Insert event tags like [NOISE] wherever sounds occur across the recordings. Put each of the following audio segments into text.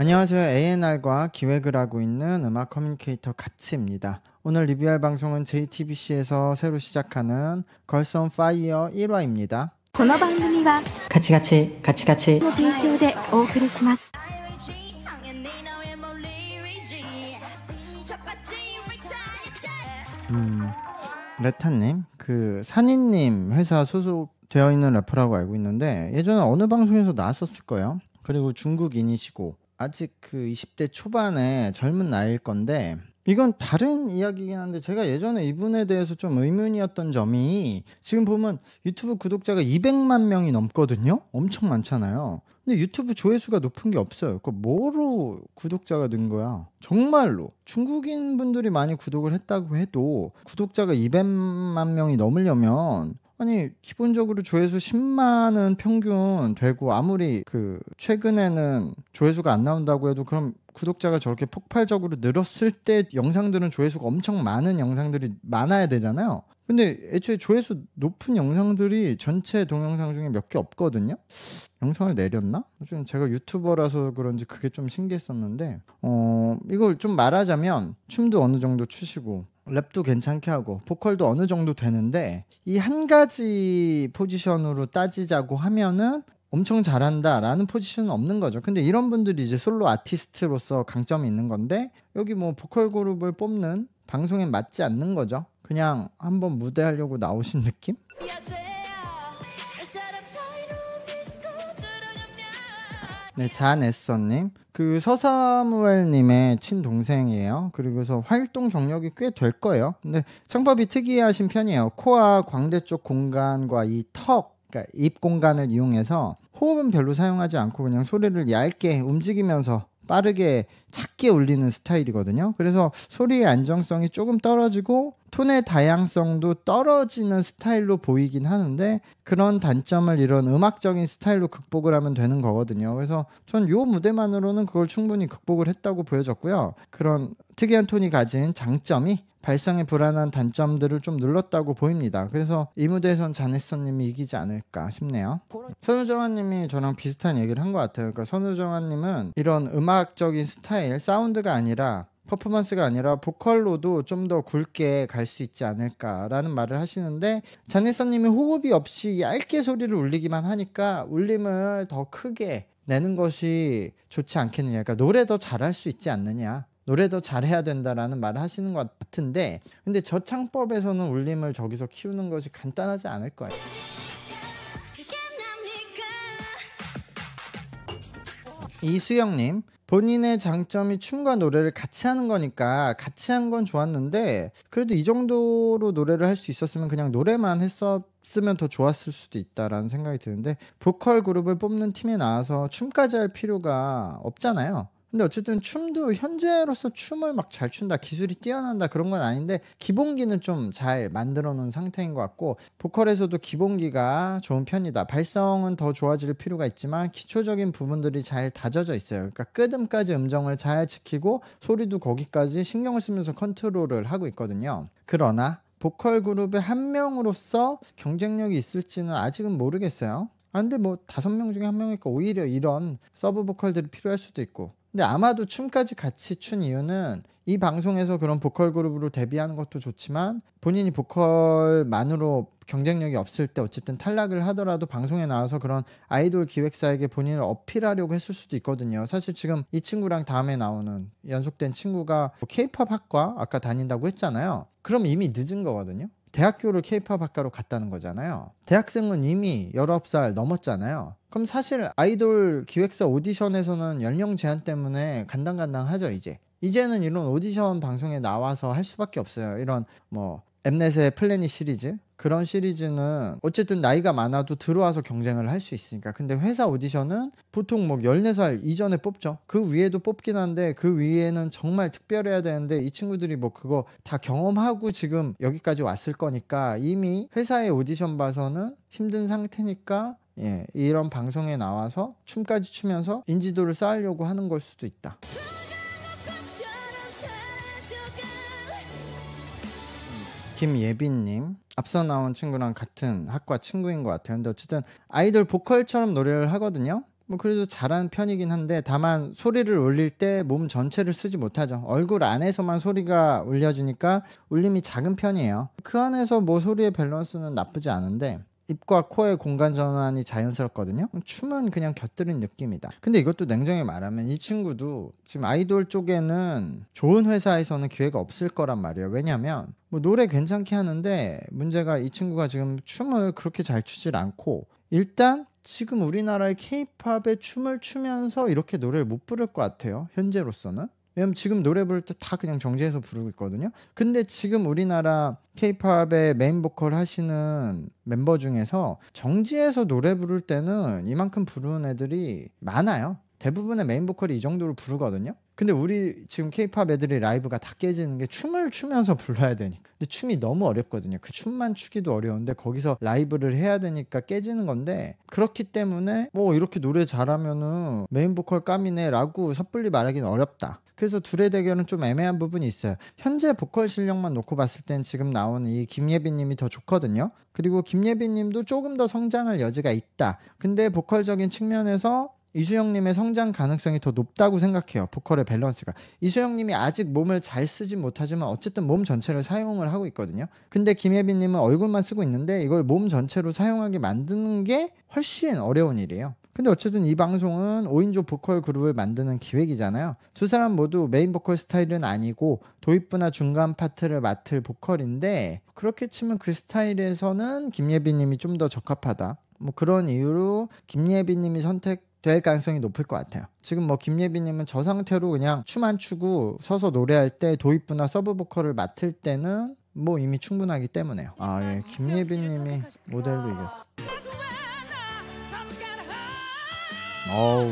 안녕하세요. ANR과 기획을 하고 있는 음악 커뮤니케이터 가츠입니다. 오늘 리뷰할 방송은 JTBC에서 새로 시작하는 걸스 온 파이어 1화입니다. この番組は 같이 같이 같이 같이 の提供でお送り 음, 레타님, 그산인님 회사 소속되어 있는 래퍼라고 알고 있는데 예전에 어느 방송에서 나왔었을 거예요. 그리고 중국인이시고 아직 그 20대 초반의 젊은 나이일 건데 이건 다른 이야기긴 한데 제가 예전에 이분에 대해서 좀 의문이었던 점이 지금 보면 유튜브 구독자가 200만 명이 넘거든요. 엄청 많잖아요. 근데 유튜브 조회수가 높은 게 없어요. 그 뭐로 구독자가 는 거야? 정말로 중국인 분들이 많이 구독을 했다고 해도 구독자가 200만 명이 넘으려면 아니 기본적으로 조회수 10만은 평균 되고 아무리 그 최근에는 조회수가 안 나온다고 해도 그럼 구독자가 저렇게 폭발적으로 늘었을 때 영상들은 조회수가 엄청 많은 영상들이 많아야 되잖아요. 근데 애초에 조회수 높은 영상들이 전체 동영상 중에 몇 개 없거든요. 영상을 내렸나? 좀 제가 유튜버라서 그런지 그게 좀 신기했었는데 어 이걸 좀 말하자면 춤도 어느 정도 추시고 랩도 괜찮게 하고 보컬도 어느 정도 되는데 이 한 가지 포지션으로 따지자고 하면은 엄청 잘한다라는 포지션은 없는 거죠. 근데 이런 분들이 이제 솔로 아티스트로서 강점이 있는 건데 여기 뭐 보컬 그룹을 뽑는 방송에 맞지 않는 거죠. 그냥 한번 무대 하려고 나오신 느낌? 네, 잔에서님 그 서사무엘님의 친동생이에요. 그리고서 활동 경력이 꽤 될 거예요. 근데 창법이 특이하신 편이에요. 코와 광대 쪽 공간과 이 턱, 그러니까 입 공간을 이용해서 호흡은 별로 사용하지 않고 그냥 소리를 얇게 움직이면서 빠르게 작게 올리는 스타일이거든요. 그래서 소리의 안정성이 조금 떨어지고 톤의 다양성도 떨어지는 스타일로 보이긴 하는데 그런 단점을 이런 음악적인 스타일로 극복을 하면 되는 거거든요. 그래서 전 요 무대만으로는 그걸 충분히 극복을 했다고 보여졌고요. 그런 특이한 톤이 가진 장점이 발성의 불안한 단점들을 좀 눌렀다고 보입니다. 그래서 이 무대에선 자네스님이 이기지 않을까 싶네요. 선우정아님이 저랑 비슷한 얘기를 한 것 같아요. 그러니까 선우정아님은 이런 음악적인 스타일 스타일, 사운드가 아니라 퍼포먼스가 아니라 보컬로도 좀 더 굵게 갈 수 있지 않을까라는 말을 하시는데 자네선님이 호흡이 없이 얇게 소리를 울리기만 하니까 울림을 더 크게 내는 것이 좋지 않겠느냐. 그러니까 노래 더 잘할 수 있지 않느냐. 노래 도 잘해야 된다라는 말을 하시는 것 같은데 근데 저창법에서는 울림을 저기서 키우는 것이 간단하지 않을 거예요. 이수영님 본인의 장점이 춤과 노래를 같이 하는 거니까 같이 한 건 좋았는데 그래도 이 정도로 노래를 할 수 있었으면 그냥 노래만 했었으면 더 좋았을 수도 있다라는 생각이 드는데 보컬 그룹을 뽑는 팀에 나와서 춤까지 할 필요가 없잖아요. 근데 어쨌든 춤도 현재로서 춤을 막 잘 춘다 기술이 뛰어난다 그런 건 아닌데 기본기는 좀 잘 만들어 놓은 상태인 것 같고 보컬에서도 기본기가 좋은 편이다 발성은 더 좋아질 필요가 있지만 기초적인 부분들이 잘 다져져 있어요 그러니까 끄듬까지 음정을 잘 지키고 소리도 거기까지 신경을 쓰면서 컨트롤을 하고 있거든요 그러나 보컬 그룹의 한 명으로서 경쟁력이 있을지는 아직은 모르겠어요 아 근데 뭐 다섯 명 중에 한 명이니까 오히려 이런 서브 보컬들이 필요할 수도 있고 근데 아마도 춤까지 같이 춘 이유는 이 방송에서 그런 보컬 그룹으로 데뷔하는 것도 좋지만 본인이 보컬만으로 경쟁력이 없을 때 어쨌든 탈락을 하더라도 방송에 나와서 그런 아이돌 기획사에게 본인을 어필하려고 했을 수도 있거든요. 사실 지금 이 친구랑 다음에 나오는 연속된 친구가 케이팝 뭐 학과 아까 다닌다고 했잖아요. 그럼 이미 늦은 거거든요. 대학교를 케이팝 학과로 갔다는 거잖아요. 대학생은 이미 19살 넘었잖아요. 그럼 사실 아이돌 기획사 오디션에서는 연령 제한 때문에 간당간당하죠, 이제. 이제는 이런 오디션 방송에 나와서 할 수밖에 없어요. 이런 뭐 엠넷의 플래닛 시리즈 그런 시리즈는 어쨌든 나이가 많아도 들어와서 경쟁을 할 수 있으니까 근데 회사 오디션은 보통 뭐 14살 이전에 뽑죠 그 위에도 뽑긴 한데 그 위에는 정말 특별해야 되는데 이 친구들이 뭐 그거 다 경험하고 지금 여기까지 왔을 거니까 이미 회사의 오디션 봐서는 힘든 상태니까 예, 이런 방송에 나와서 춤까지 추면서 인지도를 쌓으려고 하는 걸 수도 있다. 김예빈님 앞서 나온 친구랑 같은 학과 친구인 것 같아요. 근데 어쨌든 아이돌 보컬처럼 노래를 하거든요. 뭐 그래도 잘하는 편이긴 한데 다만 소리를 울릴 때 몸 전체를 쓰지 못하죠. 얼굴 안에서만 소리가 울려지니까 울림이 작은 편이에요. 그 안에서 뭐 소리의 밸런스는 나쁘지 않은데 입과 코의 공간 전환이 자연스럽거든요. 춤은 그냥 곁들인 느낌이다. 근데 이것도 냉정히 말하면 이 친구도 지금 아이돌 쪽에는 좋은 회사에서는 기회가 없을 거란 말이에요. 왜냐면 뭐 노래 괜찮게 하는데 문제가 이 친구가 지금 춤을 그렇게 잘 추질 않고 일단 지금 우리나라의 케이팝의 춤을 추면서 이렇게 노래를 못 부를 것 같아요. 현재로서는. 왜냐면 지금 노래 부를 때 다 그냥 정지해서 부르고 있거든요. 근데 지금 우리나라 케이팝의 메인 보컬 하시는 멤버 중에서 정지해서 노래 부를 때는 이만큼 부르는 애들이 많아요. 대부분의 메인 보컬이 이 정도로 부르거든요. 근데 우리 지금 케이팝 애들이 라이브가 다 깨지는 게 춤을 추면서 불러야 되니까. 근데 춤이 너무 어렵거든요. 그 춤만 추기도 어려운데 거기서 라이브를 해야 되니까 깨지는 건데 그렇기 때문에 뭐 이렇게 노래 잘하면은 메인 보컬 까미네라고 섣불리 말하기는 어렵다. 그래서 둘의 대결은 좀 애매한 부분이 있어요. 현재 보컬 실력만 놓고 봤을 땐 지금 나오는 이 김예빈 님이 더 좋거든요. 그리고 김예빈 님도 조금 더 성장할 여지가 있다. 근데 보컬적인 측면에서 이수영님의 성장 가능성이 더 높다고 생각해요. 보컬의 밸런스가. 이수영님이 아직 몸을 잘쓰지 못하지만 어쨌든 몸 전체를 사용을 하고 있거든요. 근데 김혜빈님은 얼굴만 쓰고 있는데 이걸 몸 전체로 사용하게 만드는 게 훨씬 어려운 일이에요. 근데 어쨌든 이 방송은 5인조 보컬 그룹을 만드는 기획이잖아요. 두 사람 모두 메인 보컬 스타일은 아니고 도입부나 중간 파트를 맡을 보컬인데 그렇게 치면 그 스타일에서는 김예빈님이 좀 더 적합하다. 뭐 그런 이유로 김예빈님이 선택 될 가능성이 높을 것 같아요. 지금 뭐 김예빈님은 저 상태로 그냥 춤 안 추고 서서 노래할 때 도입부나 서브 보컬을 맡을 때는 뭐 이미 충분하기 때문에요. 아 예, 김예빈님이 모델로 이겼어. 어우,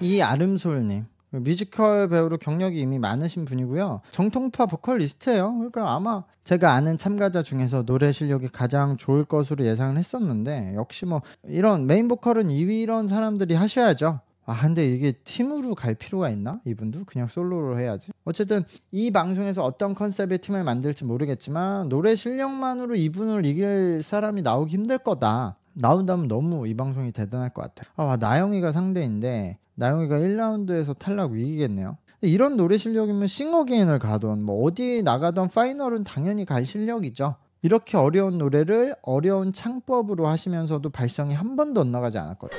이 아름솔님. 뮤지컬 배우로 경력이 이미 많으신 분이고요. 정통파 보컬리스트예요. 그러니까 아마 제가 아는 참가자 중에서 노래 실력이 가장 좋을 것으로 예상을 했었는데 역시 뭐 이런 메인 보컬은 2위 이런 사람들이 하셔야죠. 아 근데 이게 팀으로 갈 필요가 있나? 이분도 그냥 솔로로 해야지. 어쨌든 이 방송에서 어떤 컨셉의 팀을 만들지 모르겠지만 노래 실력만으로 이분을 이길 사람이 나오기 힘들 거다. 나온다면 너무 이 방송이 대단할 것 같아요. 아, 나영이가 상대인데 나영이가 1라운드에서 탈락 위기겠네요. 이런 노래 실력이면 싱어게인을 가던 뭐 어디 나가던 파이널은 당연히 갈 실력이죠. 이렇게 어려운 노래를 어려운 창법으로 하시면서도 발성이 한 번도 안 나가지 않았거든요.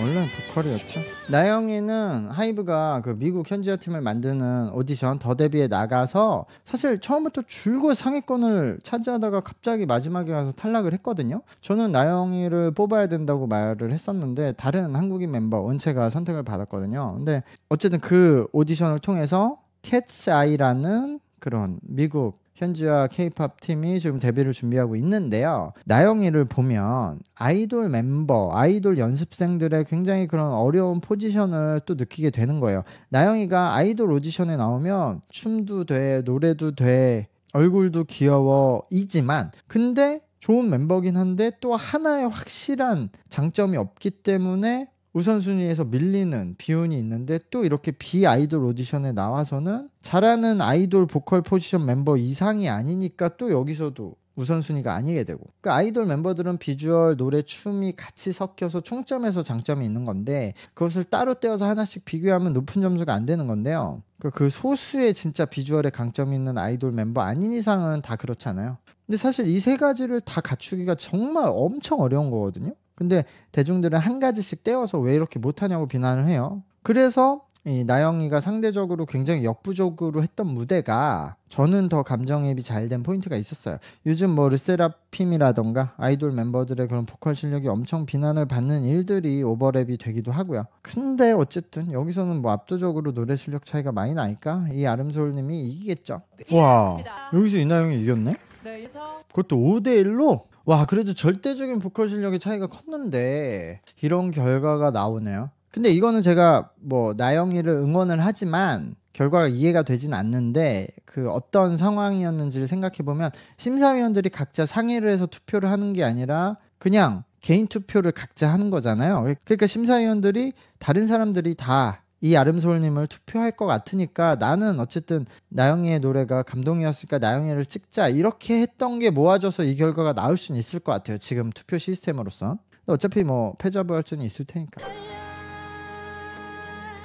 원래 보컬이었죠. 나영이는 하이브가 그 미국 현지화 팀을 만드는 오디션 더 데뷔에 나가서 사실 처음부터 줄곧 상위권을 차지하다가 갑자기 마지막에 와서 탈락을 했거든요. 저는 나영이를 뽑아야 된다고 말을 했었는데 다른 한국인 멤버 원체가 선택을 받았거든요. 근데 어쨌든 그 오디션을 통해서 캣스 아이라는 그런 미국 현지와 케이팝 팀이 지금 데뷔를 준비하고 있는데요. 나영이를 보면 아이돌 멤버, 아이돌 연습생들의 굉장히 그런 어려운 포지션을 또 느끼게 되는 거예요. 나영이가 아이돌 오디션에 나오면 춤도 돼, 노래도 돼, 얼굴도 귀여워이지만 근데 좋은 멤버긴 한데 또 하나의 확실한 장점이 없기 때문에 우선순위에서 밀리는 비운이 있는데 또 이렇게 비아이돌 오디션에 나와서는 잘하는 아이돌 보컬 포지션 멤버 이상이 아니니까 또 여기서도 우선순위가 아니게 되고 그 아이돌 멤버들은 비주얼, 노래, 춤이 같이 섞여서 총점에서 장점이 있는 건데 그것을 따로 떼어서 하나씩 비교하면 높은 점수가 안 되는 건데요. 그러니까 그 소수의 진짜 비주얼에 강점이 있는 아이돌 멤버 아닌 이상은 다 그렇잖아요. 근데 사실 이 세 가지를 다 갖추기가 정말 엄청 어려운 거거든요. 근데 대중들은 한 가지씩 떼어서 왜 이렇게 못하냐고 비난을 해요. 그래서 이 나영이가 상대적으로 굉장히 역부족으로 했던 무대가 저는 더 감정입이 잘된 포인트가 있었어요. 요즘 뭐 르세라핌이라던가 아이돌 멤버들의 그런 보컬 실력이 엄청 비난을 받는 일들이 오버랩이 되기도 하고요. 근데 어쨌든 여기서는 뭐 압도적으로 노래 실력 차이가 많이 나니까 이 아름소울님이 이기겠죠. 와 네, 여기서 이나영이 이겼네? 네, 그것도 5대 1로 와 그래도 절대적인 보컬 실력의 차이가 컸는데 이런 결과가 나오네요. 근데 이거는 제가 뭐 나영이를 응원을 하지만 결과가 이해가 되진 않는데 그 어떤 상황이었는지를 생각해 보면 심사위원들이 각자 상의를 해서 투표를 하는 게 아니라 그냥 개인 투표를 각자 하는 거잖아요. 그러니까 심사위원들이 다른 사람들이 다이 아름솔님을 투표할 것 같으니까 나는 어쨌든 나영이의 노래가 감동이었으니까 나영이를 찍자 이렇게 했던 게 모아져서 이 결과가 나올 수는 있을 것 같아요. 지금 투표 시스템으로선 어차피 뭐 패자부활전이 있을 테니까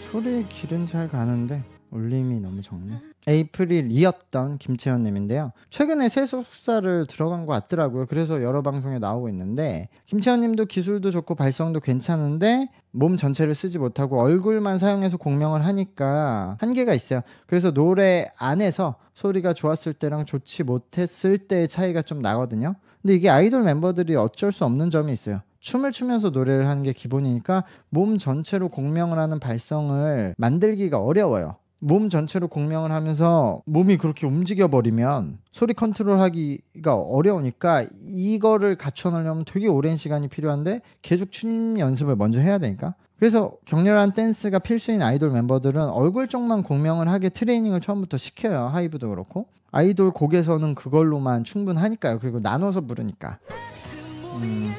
소리의 길은 잘 가는데 올림이 너무 적네. 에이프릴이었던 김채연님인데요. 최근에 새 소속사를 들어간 것 같더라고요. 그래서 여러 방송에 나오고 있는데 김채연님도 기술도 좋고 발성도 괜찮은데 몸 전체를 쓰지 못하고 얼굴만 사용해서 공명을 하니까 한계가 있어요. 그래서 노래 안에서 소리가 좋았을 때랑 좋지 못했을 때의 차이가 좀 나거든요. 근데 이게 아이돌 멤버들이 어쩔 수 없는 점이 있어요. 춤을 추면서 노래를 하는 게 기본이니까 몸 전체로 공명을 하는 발성을 만들기가 어려워요. 몸 전체로 공명을 하면서 몸이 그렇게 움직여 버리면 소리 컨트롤하기가 어려우니까 이거를 갖춰놓으려면 되게 오랜 시간이 필요한데 계속 춤 연습을 먼저 해야 되니까 그래서 격렬한 댄스가 필수인 아이돌 멤버들은 얼굴 쪽만 공명을 하게 트레이닝을 처음부터 시켜요 하이브도 그렇고 아이돌 곡에서는 그걸로만 충분하니까요 그리고 나눠서 부르니까 음.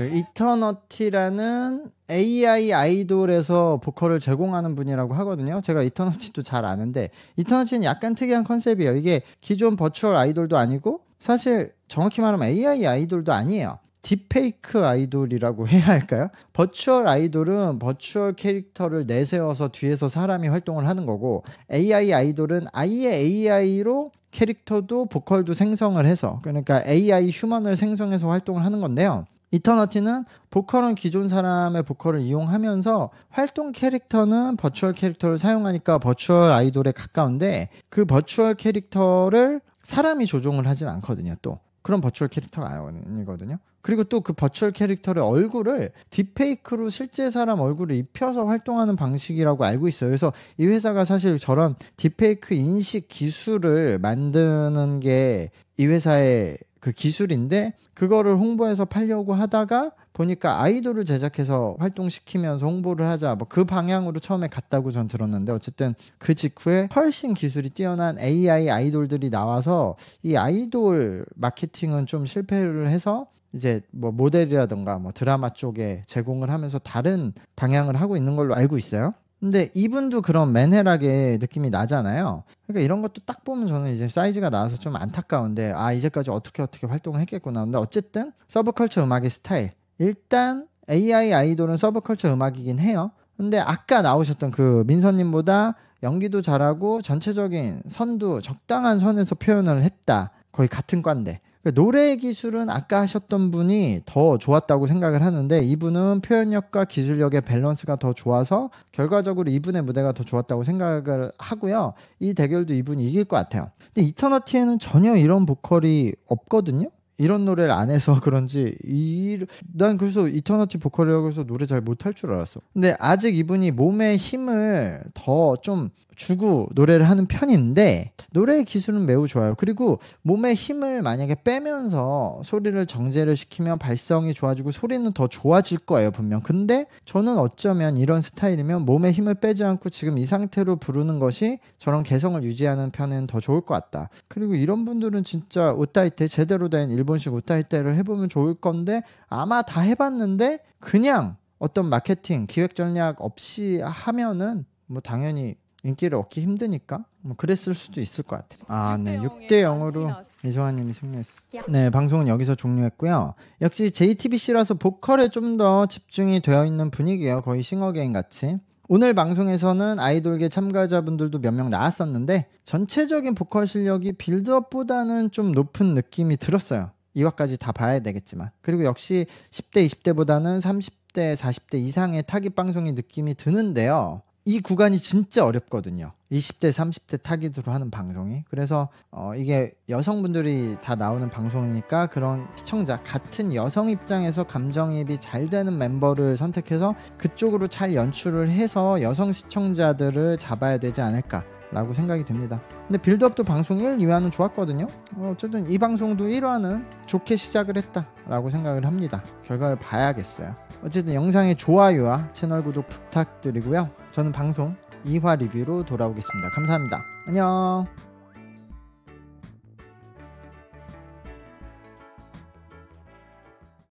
그 이터너티라는 AI 아이돌에서 보컬을 제공하는 분이라고 하거든요. 제가 이터너티도 잘 아는데 이터너티는 약간 특이한 컨셉이에요. 이게 기존 버추얼 아이돌도 아니고 사실 정확히 말하면 AI 아이돌도 아니에요. 딥페이크 아이돌이라고 [LAUGHS] 해야 할까요? 버추얼 아이돌은 버추얼 캐릭터를 내세워서 뒤에서 사람이 활동을 하는 거고 AI 아이돌은 아예 AI로 캐릭터도 보컬도 생성을 해서 그러니까 AI 휴먼을 생성해서 활동을 하는 건데요. 이터너티는 보컬은 기존 사람의 보컬을 이용하면서 활동 캐릭터는 버추얼 캐릭터를 사용하니까 버추얼 아이돌에 가까운데 그 버추얼 캐릭터를 사람이 조종을 하진 않거든요. 또 그런 버추얼 캐릭터가 아니거든요. 그리고 또 그 버추얼 캐릭터의 얼굴을 딥페이크로 실제 사람 얼굴을 입혀서 활동하는 방식이라고 알고 있어요. 그래서 이 회사가 사실 저런 딥페이크 인식 기술을 만드는 게 이 회사의 그 기술인데 그거를 홍보해서 팔려고 하다가 보니까 아이돌을 제작해서 활동시키면서 홍보를 하자 뭐그 방향으로 처음에 갔다고 전 들었는데 어쨌든 그 직후에 훨씬 기술이 뛰어난 AI 아이돌들이 나와서 이 아이돌 마케팅은 좀 실패를 해서 이제 뭐모델이라든가뭐 드라마 쪽에 제공을 하면서 다른 방향을 하고 있는 걸로 알고 있어요. 근데 이분도 그런 맨헤락게 느낌이 나잖아요. 그러니까 이런 것도 딱 보면 저는 이제 사이즈가 나와서 좀 안타까운데 아 이제까지 어떻게 어떻게 활동을 했겠구나. 근데 어쨌든 서브컬처 음악의 스타일. 일단 AI 아이돌은 서브컬처 음악이긴 해요. 근데 아까 나오셨던 그민선님보다 연기도 잘하고 전체적인 선도 적당한 선에서 표현을 했다. 거의 같은 관데 그러니까 노래 기술은 아까 하셨던 분이 더 좋았다고 생각을 하는데 이분은 표현력과 기술력의 밸런스가 더 좋아서 결과적으로 이분의 무대가 더 좋았다고 생각을 하고요. 이 대결도 이분이 이길 것 같아요. 근데 이터너티에는 전혀 이런 보컬이 없거든요. 이런 노래를 안 해서 [LAUGHS] 그런지 이, 난 그래서 이터너티 보컬이라고 해서 노래 잘 못할 줄 알았어. 근데 아직 이분이 몸의 힘을 더좀 주고 노래를 하는 편인데 노래의 기술은 매우 좋아요. 그리고 몸에 힘을 만약에 빼면서 소리를 정제를 시키면 발성이 좋아지고 소리는 더 좋아질 거예요, 분명. 근데 저는 어쩌면 이런 스타일이면 몸에 힘을 빼지 않고 지금 이 상태로 부르는 것이 저런 개성을 유지하는 편은 더 좋을 것 같다. 그리고 이런 분들은 진짜 오타이테 제대로 된 일본식 오타이테를 해보면 좋을 건데 아마 다 해봤는데 그냥 어떤 마케팅, 기획 전략 없이 하면은 뭐 당연히 인기를 얻기 힘드니까 뭐 그랬을 수도 있을 것 같아요. 아, 네. 6대 0으로 이정환 님이 승리했어. 네, 방송은 여기서 종료했고요. 역시 JTBC라서 보컬에 좀 더 집중이 되어 있는 분위기예요. 거의 싱어게인 같이. 오늘 방송에서는 아이돌계 참가자분들도 몇 명 나왔었는데 전체적인 보컬 실력이 빌드업보다는 좀 높은 느낌이 들었어요. 이화까지 다 봐야 되겠지만. 그리고 역시 10대, 20대보다는 30대, 40대 이상의 타깃 방송의 느낌이 드는데요. 이 구간이 진짜 어렵거든요. 20대, 30대 타깃으로 하는 방송이. 그래서 어, 이게 여성분들이 다 나오는 방송이니까 그런 시청자, 같은 여성 입장에서 감정입이 잘 되는 멤버를 선택해서 그쪽으로 잘 연출을 해서 여성 시청자들을 잡아야 되지 않을까. 라고 생각이 됩니다. 근데 빌드업도 방송 1, 2화는 좋았거든요. 어, 어쨌든 이 방송도 1화는 좋게 시작을 했다라고 생각을 합니다. 결과를 봐야겠어요. 어쨌든 영상의 좋아요와 채널 구독 부탁드리고요. 저는 방송 2화 리뷰로 돌아오겠습니다. 감사합니다. 안녕.